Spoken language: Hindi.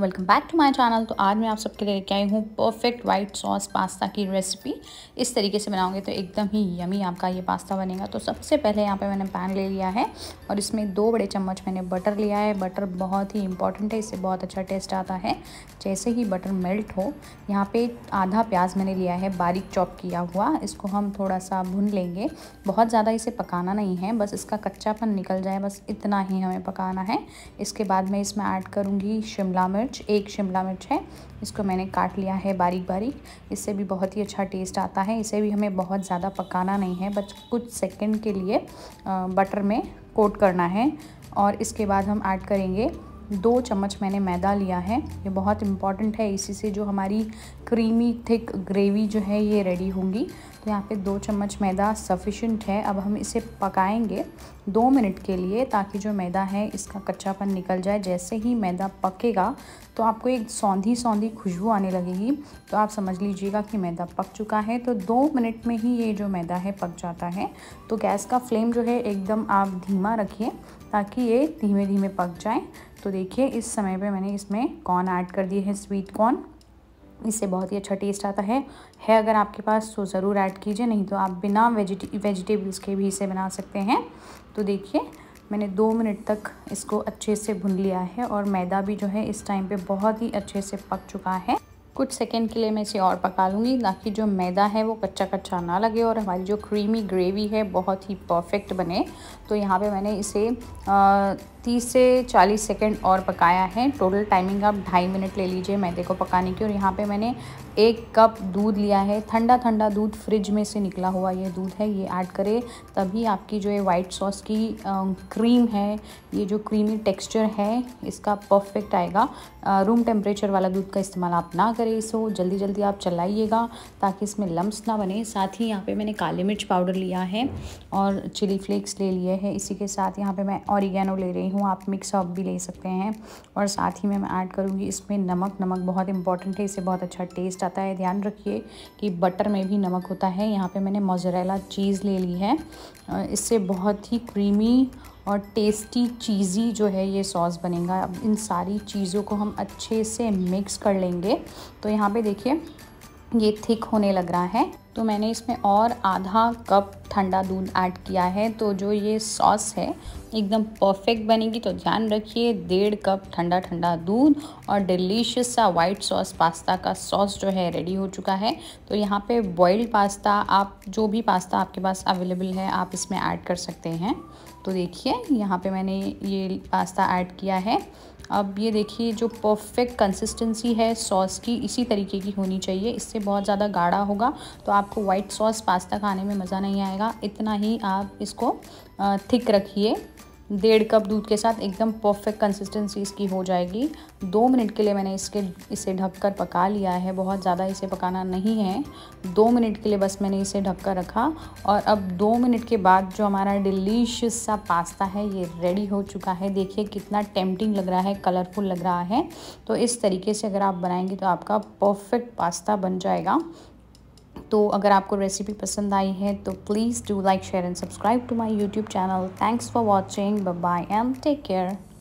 welcome back to my channel तो आज मैं आप सबके लिए लेके आई हूँ परफेक्ट वाइट सॉस पास्ता की रेसिपी इस तरीके से बनाओगे तो एकदम ही यमी आपका ये पास्ता बनेगा तो सबसे पहले यहाँ पे मैंने पैन ले लिया है और इसमें दो बड़े चम्मच मैंने बटर लिया है बटर बहुत ही इंपॉर्टेंट है इससे बहुत अच्छा टेस्ट आता है जैसे ही बटर मेल्ट हो यहाँ पर आधा प्याज मैंने लिया है बारीक चॉप किया हुआ इसको हम थोड़ा सा भुन लेंगे बहुत ज़्यादा इसे पकाना नहीं है बस इसका कच्चापन निकल जाए बस इतना ही हमें पकाना है इसके बाद मैं इसमें ऐड करूँगी शिमला मिर्च मिर्च एक शिमला मिर्च है इसको मैंने काट लिया है बारीक बारीक इससे भी बहुत ही अच्छा टेस्ट आता है इसे भी हमें बहुत ज़्यादा पकाना नहीं है बस कुछ सेकंड के लिए बटर में कोट करना है और इसके बाद हम ऐड करेंगे दो चम्मच मैंने मैदा लिया है ये बहुत इम्पॉर्टेंट है इसी से जो हमारी क्रीमी थिक ग्रेवी जो है ये रेडी होंगी तो यहाँ पे दो चम्मच मैदा सफिशेंट है अब हम इसे पकाएंगे दो मिनट के लिए ताकि जो मैदा है इसका कच्चापन निकल जाए जैसे ही मैदा पकेगा तो आपको एक सौंधी सौंधी खुशबू आने लगेगी तो आप समझ लीजिएगा कि मैदा पक चुका है तो दो मिनट में ही ये जो मैदा है पक जाता है तो गैस का फ्लेम जो है एकदम आप धीमा रखिए ताकि ये धीमे धीमे पक जाए तो देखिए इस समय पे मैंने इसमें कॉर्न ऐड कर दिए हैं स्वीट कॉर्न इससे बहुत ही अच्छा टेस्ट आता है है अगर आपके पास तो ज़रूर ऐड कीजिए नहीं तो आप बिना वेजिटे वेजिटेबल्स के भी इसे बना सकते हैं तो देखिए मैंने दो मिनट तक इसको अच्छे से भुन लिया है और मैदा भी जो है इस टाइम पे बहुत ही अच्छे से पक चुका है कुछ सेकेंड के लिए मैं इसे और पका लूँगी ताकि जो मैदा है वो कच्चा कच्चा ना लगे और हमारी जो क्रीमी ग्रेवी है बहुत ही परफेक्ट बने तो यहाँ पे मैंने इसे तीस से चालीस सेकेंड और पकाया है टोटल टाइमिंग आप ढाई मिनट ले लीजिए मैदे को पकाने की और यहाँ पे मैंने एक कप दूध लिया है ठंडा ठंडा दूध फ्रिज में से निकला हुआ ये दूध है ये ऐड करें तभी आपकी जो है वाइट सॉस की क्रीम है ये जो क्रीमी टेक्स्चर है इसका परफेक्ट आएगा रूम टेम्परेचर वाला दूध का इस्तेमाल आप ना करें करें इसको जल्दी जल्दी आप चलाइएगा ताकि इसमें लम्स ना बने साथ ही यहाँ पे मैंने काली मिर्च पाउडर लिया है और चिली फ्लेक्स ले लिए है इसी के साथ यहाँ पे मैं औरिगेनो ले रही हूँ आप मिक्स ऑफ भी ले सकते हैं और साथ ही मैं ऐड करूँगी इसमें नमक नमक बहुत इंपॉर्टेंट है इससे बहुत अच्छा टेस्ट आता है ध्यान रखिए कि बटर में भी नमक होता है यहाँ पर मैंने मोजरेला चीज़ ले ली है इससे बहुत ही क्रीमी और टेस्टी चीज़ी जो है ये सॉस बनेगा अब इन सारी चीज़ों को हम अच्छे से मिक्स कर लेंगे तो यहाँ पे देखिए ये थिक होने लग रहा है तो मैंने इसमें और आधा कप ठंडा दूध ऐड किया है तो जो ये सॉस है एकदम परफेक्ट बनेगी तो ध्यान रखिए डेढ़ कप ठंडा ठंडा दूध और डिलीशियस सा वाइट सॉस पास्ता का सॉस जो है रेडी हो चुका है तो यहाँ पे बॉइल्ड पास्ता आप जो भी पास्ता आपके पास अवेलेबल है आप इसमें ऐड कर सकते हैं तो देखिए यहाँ पे मैंने ये पास्ता ऐड किया है अब ये देखिए जो परफेक्ट कंसिस्टेंसी है सॉस की इसी तरीके की होनी चाहिए इससे बहुत ज़्यादा गाढ़ा होगा तो आपको वाइट सॉस पास्ता खाने में मज़ा नहीं आएगा इतना ही आप इसको थिक रखिए डेढ़ कप दूध के साथ एकदम परफेक्ट कंसिस्टेंसी इसकी हो जाएगी दो मिनट के लिए मैंने इसके इसे ढककर पका लिया है बहुत ज़्यादा इसे पकाना नहीं है दो मिनट के लिए बस मैंने इसे ढककर रखा और अब दो मिनट के बाद जो हमारा डिलीशियस सा पास्ता है ये रेडी हो चुका है देखिए कितना टेम्पटिंग लग रहा है कलरफुल लग रहा है तो इस तरीके से अगर आप बनाएंगे तो आपका परफेक्ट पास्ता बन जाएगा तो अगर आपको रेसिपी पसंद आई है तो please do like share and subscribe to my YouTube channel thanks for watching bye um take care